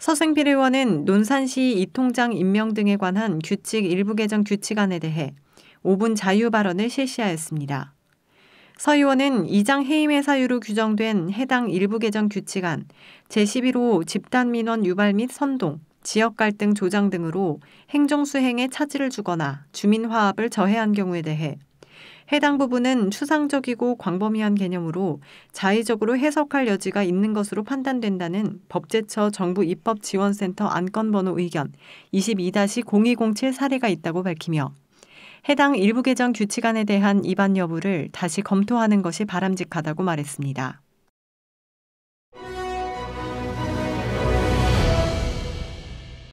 서승 비례원은 논산시 이통장 임명 등에 관한 규칙 일부 개정 규칙안에 대해 5분 자유 발언을 실시하였습니다. 서 의원은 이장 해임의 사유로 규정된 해당 일부 개정 규칙안 제11호 집단민원 유발 및 선동, 지역 갈등 조장 등으로 행정 수행에 차질을 주거나 주민 화합을 저해한 경우에 대해 해당 부분은 추상적이고 광범위한 개념으로 자의적으로 해석할 여지가 있는 것으로 판단된다는 법제처 정부 입법 지원센터 안건 번호 의견 22-0207 사례가 있다고 밝히며 해당 일부 개정 규칙안에 대한 입안 여부를 다시 검토하는 것이 바람직하다고 말했습니다.